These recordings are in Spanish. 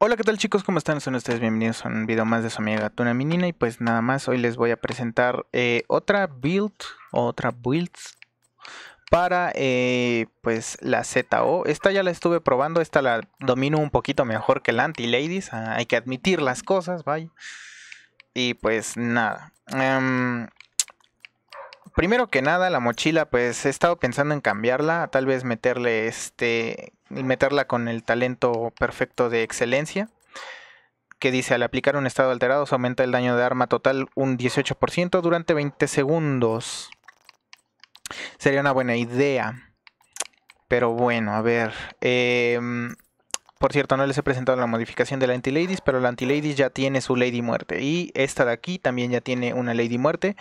Hola, ¿qué tal chicos? ¿Cómo están? Son ustedes bienvenidos a un video más de su amiga Tuna Minina y pues nada más, hoy les voy a presentar eh, otra build, otra build para eh, pues la ZO. Esta ya la estuve probando, esta la domino un poquito mejor que la Anti-Ladies, ah, hay que admitir las cosas, vaya. Y pues nada. Em, primero que nada, la mochila, pues he estado pensando en cambiarla. Tal vez meterle este. meterla con el talento perfecto de excelencia. Que dice: al aplicar un estado alterado, se aumenta el daño de arma total un 18% durante 20 segundos. Sería una buena idea. Pero bueno, a ver. Em, por cierto, no les he presentado la modificación de la Anti-Ladies, pero la Anti-Ladies ya tiene su Lady Muerte. Y esta de aquí también ya tiene una Lady Muerte.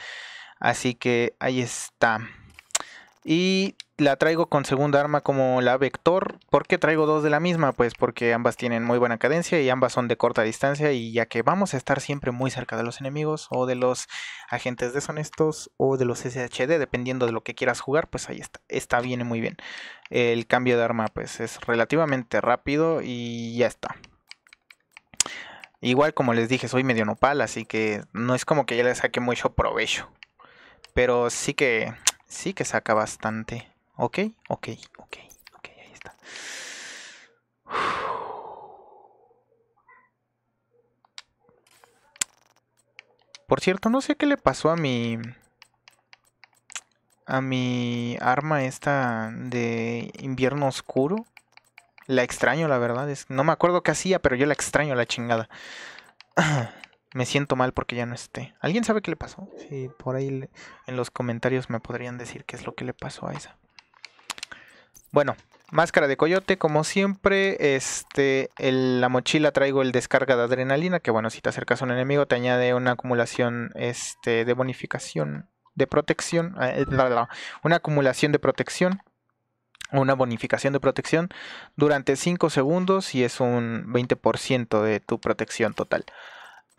Así que ahí está. Y la traigo con segunda arma como la Vector. ¿Por qué traigo dos de la misma? Pues porque ambas tienen muy buena cadencia y ambas son de corta distancia y ya que vamos a estar siempre muy cerca de los enemigos o de los agentes deshonestos o de los SHD, dependiendo de lo que quieras jugar, pues ahí está. Está viene muy bien. El cambio de arma pues es relativamente rápido y ya está. Igual como les dije, soy medio nopal, así que no es como que ya le saque mucho provecho. Pero sí que Sí que saca bastante. Ok, ok, ok, ok, ahí está. Por cierto, no sé qué le pasó a mi... A mi arma esta de invierno oscuro. La extraño, la verdad. Es, no me acuerdo qué hacía, pero yo la extraño, la chingada. me siento mal porque ya no esté. ¿Alguien sabe qué le pasó? por ahí en los comentarios me podrían decir qué es lo que le pasó a esa. Bueno, máscara de coyote, como siempre. Este, la mochila traigo el descarga de adrenalina, que bueno, si te acercas a un enemigo te añade una acumulación este, de bonificación, de protección, eh, eh, una acumulación de protección una bonificación de protección durante 5 segundos y es un 20% de tu protección total.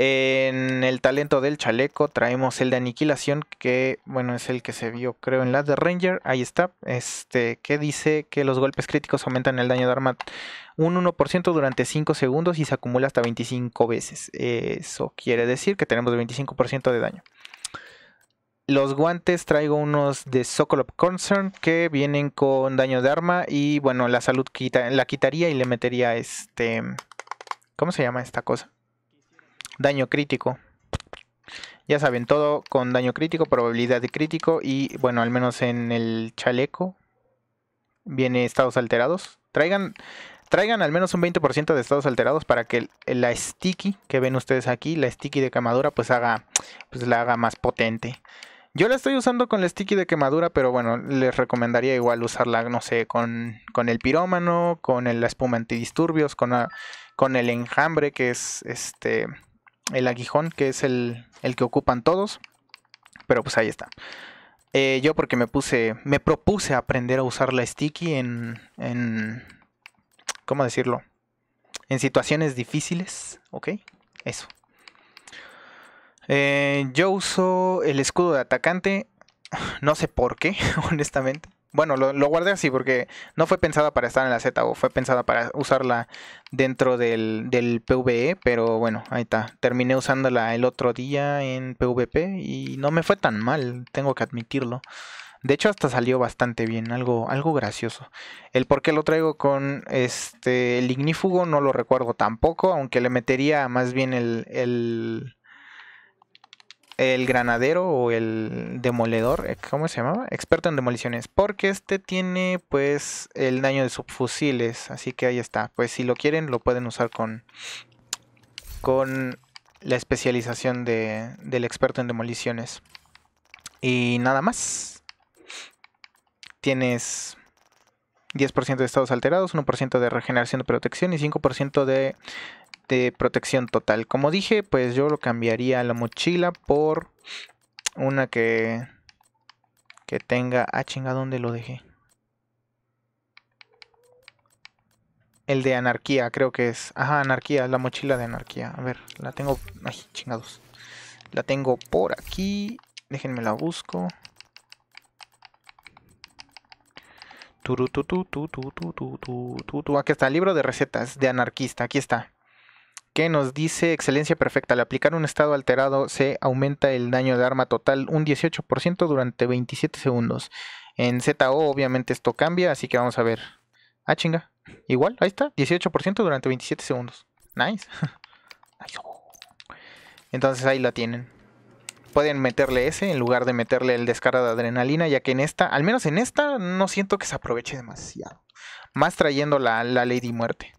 En el talento del chaleco traemos el de aniquilación, que bueno, es el que se vio creo en la de Ranger, ahí está, este, que dice que los golpes críticos aumentan el daño de arma un 1% durante 5 segundos y se acumula hasta 25 veces. Eso quiere decir que tenemos 25% de daño. Los guantes traigo unos de Sokolov Concern que vienen con daño de arma y bueno, la salud la quitaría y le metería este... ¿Cómo se llama esta cosa? daño crítico. Ya saben, todo con daño crítico, probabilidad de crítico y bueno, al menos en el chaleco viene estados alterados. Traigan, traigan al menos un 20% de estados alterados para que la sticky que ven ustedes aquí, la sticky de quemadura, pues haga, pues la haga más potente. Yo la estoy usando con la sticky de quemadura, pero bueno, les recomendaría igual usarla, no sé, con, el pirómano, con el, la espuma antidisturbios, con, con el enjambre, que es este el aguijón, que es el, que ocupan todos. Pero pues ahí está. Eh, yo porque me puse, me propuse aprender a usar la sticky en, en, ¿cómo decirlo? En situaciones difíciles, ¿ok? Eso. Eh, yo uso el escudo de atacante, no sé por qué, honestamente. Bueno, lo, guardé así porque no fue pensada para estar en la Z o fue pensada para usarla dentro del, PVE, pero bueno, ahí está. Terminé usándola el otro día en PvP y no me fue tan mal, tengo que admitirlo. De hecho, hasta salió bastante bien, algo, algo gracioso. El por qué lo traigo con este el ignífugo no lo recuerdo tampoco, aunque le metería más bien el el granadero o el demoledor, eh, ¿cómo se llamaba? Experto en demoliciones, porque este tiene pues el daño de subfusiles, así que ahí está. Pues si lo quieren lo pueden usar con con la especialización de, del experto en demoliciones. Y nada más. Tienes 10% de estados alterados, 1% de regeneración de protección y 5% de de protección total. Como dije, pues yo lo cambiaría la mochila por una que, que tenga... Ah, chinga, ¿dónde lo dejé? El de anarquía, creo que es. Ajá, anarquía, la mochila de anarquía. A ver, la tengo... Ay, chingados. La tengo por aquí. Déjenme la busco. Aquí está, libro de recetas de anarquista. Aquí está que nos dice excelencia perfecta. Al aplicar un estado alterado se aumenta el daño de arma total un 18% durante 27 segundos. En ZO obviamente esto cambia, así que vamos a ver. Ah, chinga. Igual, ahí está. 18% durante 27 segundos. Nice. Entonces ahí la tienen. Pueden meterle ese en lugar de meterle el descarga de adrenalina, ya que en esta, al menos en esta, no siento que se aproveche demasiado. Más trayendo la, la Lady Muerte.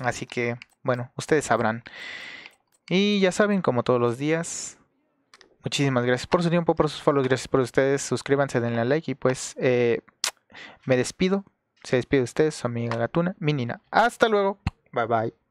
Así que bueno, ustedes sabrán. Y ya saben, como todos los días, muchísimas gracias por su tiempo, por sus follows, gracias por ustedes. Suscríbanse, denle like y pues eh, me despido. Se despide de ustedes, su amiga Gatuna, mi Nina. Hasta luego. Bye bye.